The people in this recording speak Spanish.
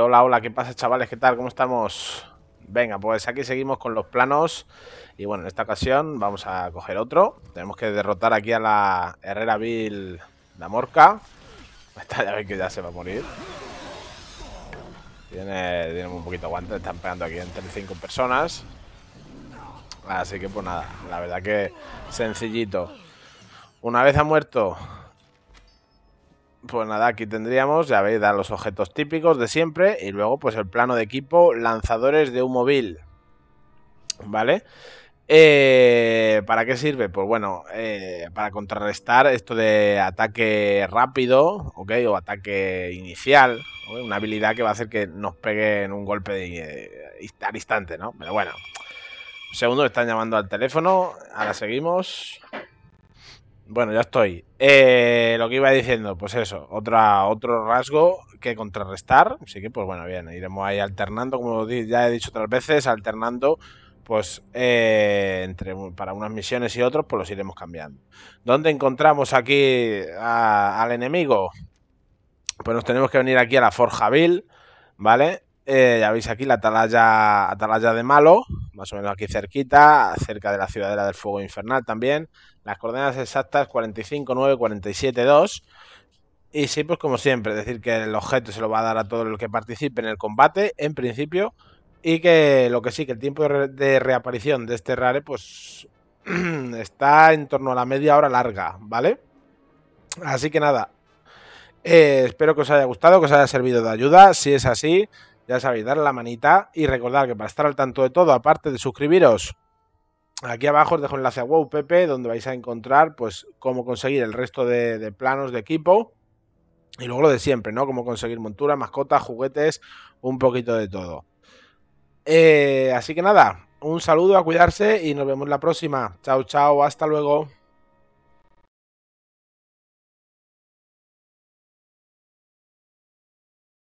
hola, hola, ¿qué pasa chavales? ¿Qué tal? ¿Cómo estamos? Venga, pues aquí seguimos con los planos y bueno, en esta ocasión vamos a coger otro. Tenemos que derrotar aquí a la Herrera Vil de Morca. Esta ya veis que ya se va a morir. Tiene, un poquito aguante, están pegando aquí entre cinco personas. Así que pues nada, la verdad que sencillito. Una vez ha muerto pues nada, aquí tendríamos, ya veis, los objetos típicos de siempre y luego pues el plano de equipo, lanzadores de un móvil. ¿Vale? Eh, ¿Para qué sirve? Pues bueno, eh, para contrarrestar esto de ataque rápido, ¿ok? O ataque inicial, una habilidad que va a hacer que nos peguen un golpe eh, al instante, ¿no? Pero bueno, segundo, están llamando al teléfono, ahora seguimos. Bueno, ya estoy. Eh, lo que iba diciendo, pues eso, otra, otro rasgo que contrarrestar. Así que, pues bueno, bien, iremos ahí alternando, como ya he dicho otras veces, alternando, pues eh, entre para unas misiones y otros, pues los iremos cambiando. ¿Dónde encontramos aquí al enemigo? Pues nos tenemos que venir aquí a la Forja Bill, ¿vale? Eh, ya veis aquí la atalaya de malo, más o menos aquí cerquita, cerca de la Ciudadela del Fuego Infernal también. Las coordenadas exactas 45, 9, 47, 2. Y sí, pues como siempre, decir que el objeto se lo va a dar a todo el que participe en el combate, en principio. Y que lo que sí, que el tiempo de reaparición de este rare, pues está en torno a la media hora larga, ¿vale? Así que nada, eh, espero que os haya gustado, que os haya servido de ayuda. Si es así, ya sabéis, darle la manita y recordar que para estar al tanto de todo, aparte de suscribiros, aquí abajo os dejo enlace a WoW donde vais a encontrar pues cómo conseguir el resto de, planos de equipo. Y luego lo de siempre, ¿no? Cómo conseguir montura, mascotas, juguetes, un poquito de todo. Eh, así que nada, un saludo, a cuidarse y nos vemos la próxima. Chao, chao, hasta luego.